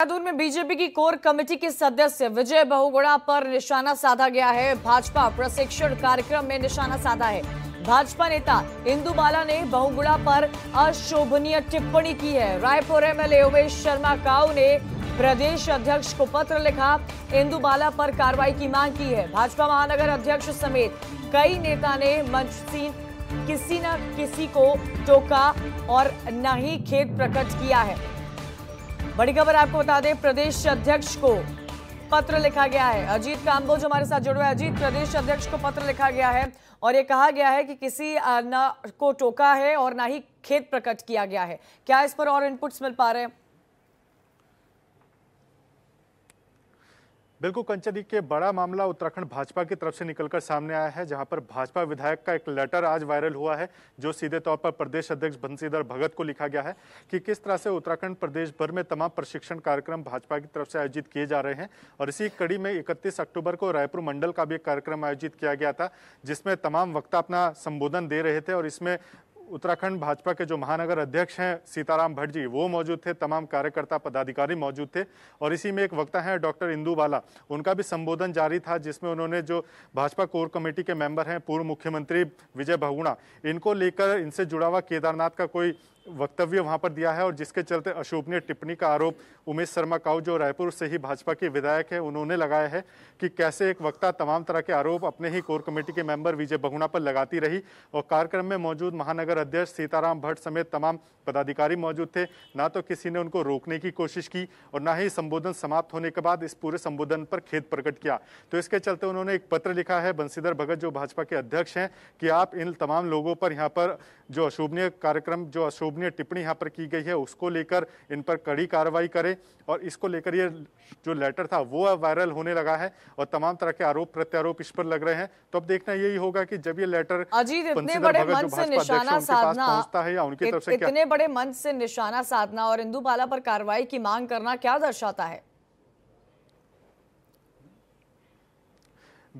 देहरादून में बीजेपी की core committee के सदस्य विजय बहुगुणा पर निशाना साधा गया है भाजपा प्रशिक्षण कार्यक्रम में निशाना साधा है भाजपा नेता इंदु बाला ने बहुगुणा पर अशोभनीय टिप्पणी की है रायपुर एमएलए उमेश शर्मा काउ ने प्रदेश अध्यक्ष को पत्र लिखा इंदु बाला पर कार्रवाई की मांग की है भाजपा महानगर अध्यक्ष समेत कई नेता ने मंच किसी न किसी को टोका और न ही खेद प्रकट किया है बड़ी खबर आपको बता दें प्रदेश अध्यक्ष को पत्र लिखा गया है अजीत काम्बोज हमारे साथ जुड़े हुए अजीत प्रदेश अध्यक्ष को पत्र लिखा गया है और ये कहा गया है कि किसी ना को टोका है और ना ही खेत प्रकट किया गया है क्या इस पर और इनपुट्स मिल पा रहे हैं बिल्कुल कंचदी के बड़ा मामला उत्तराखंड भाजपा की तरफ से निकलकर सामने आया है जहां पर भाजपा विधायक का एक लेटर आज वायरल हुआ है जो सीधे तौर पर प्रदेश अध्यक्ष बंसीधर भगत को लिखा गया है कि किस तरह से उत्तराखंड प्रदेश भर में तमाम प्रशिक्षण कार्यक्रम भाजपा की तरफ से आयोजित किए जा रहे हैं और इसी कड़ी में इकतीस अक्टूबर को रायपुर मंडल का भी एक कार्यक्रम आयोजित किया गया था जिसमें तमाम वक्ता अपना संबोधन दे रहे थे और इसमें उत्तराखंड भाजपा के जो महानगर अध्यक्ष हैं सीताराम भट्ट जी वो मौजूद थे तमाम कार्यकर्ता पदाधिकारी मौजूद थे और इसी में एक वक्ता हैं डॉक्टर इंदू बाला उनका भी संबोधन जारी था जिसमें उन्होंने जो भाजपा कोर कमेटी के मेंबर हैं पूर्व मुख्यमंत्री विजय भगुणा इनको लेकर इनसे जुड़ा हुआ केदारनाथ का कोई वक्तव्य वहां पर दिया है और जिसके चलते अशोभनीय टिप्पणी का आरोप उमेश शर्मा काउ जो रायपुर से ही भाजपा के विधायक है उन्होंने लगाया है कि कैसे एक वक्ता तमाम तरह के आरोप अपने ही कोर कमेटी के मेंबर विजय बगुना पर लगाती रही और कार्यक्रम में मौजूद महानगर अध्यक्ष सीताराम भट्ट समेत तमाम पदाधिकारी मौजूद थे ना तो किसी ने उनको रोकने की कोशिश की और ना ही संबोधन समाप्त होने के बाद इस पूरे संबोधन पर खेद प्रकट किया तो इसके चलते उन्होंने एक पत्र लिखा है बंसीधर भगत जो भाजपा के अध्यक्ष हैं कि आप इन तमाम लोगों पर यहाँ पर जो अशोभनीय कार्यक्रम जो अशोभनीय टिप्पणी यहाँ पर की गई है उसको लेकर इन पर कड़ी कार्रवाई करें और इसको लेकर ये जो लेटर था वो अब वायरल होने लगा है और तमाम तरह के आरोप प्रत्यारोप इस पर लग रहे हैं तो अब देखना यही होगा कि जब ये लेटर इतने बड़े मंच से निशाना साधना है या उनकी तरफ से इतने बड़े मंच से निशाना साधना और इंदुपाला बाला पर कार्रवाई की मांग करना क्या दर्शाता है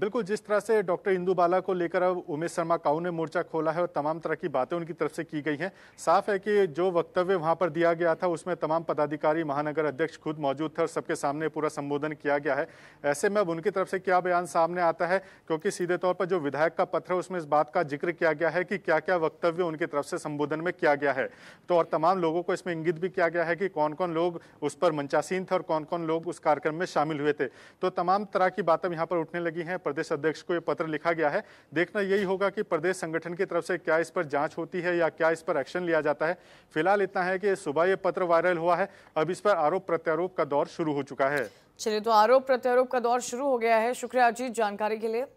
बिल्कुल जिस तरह से डॉक्टर इंदू बाला को लेकर अब उमेश शर्मा काऊ ने मोर्चा खोला है और तमाम तरह की बातें उनकी तरफ से की गई हैं साफ है कि जो वक्तव्य वहां पर दिया गया था उसमें तमाम पदाधिकारी महानगर अध्यक्ष खुद मौजूद थे और सबके सामने पूरा संबोधन किया गया है ऐसे में अब उनकी तरफ से क्या बयान सामने आता है क्योंकि सीधे तौर पर जो विधायक का पत्र है उसमें इस बात का जिक्र किया गया है कि क्या क्या वक्तव्य उनकी तरफ से संबोधन में किया गया है तो और तमाम लोगों को इसमें इंगित भी किया गया है कि कौन कौन लोग उस पर मंचासीन थे और कौन कौन लोग उस कार्यक्रम में शामिल हुए थे तो तमाम तरह की बातें यहाँ पर उठने लगी हैं प्रदेश अध्यक्ष को ये पत्र लिखा गया है देखना यही होगा कि प्रदेश संगठन की तरफ से क्या इस पर जांच होती है या क्या इस पर एक्शन लिया जाता है फिलहाल इतना है कि सुबह ये पत्र वायरल हुआ है अब इस पर आरोप प्रत्यारोप का दौर शुरू हो चुका है चलिए तो आरोप प्रत्यारोप का दौर शुरू हो गया है शुक्रिया जी जानकारी के लिए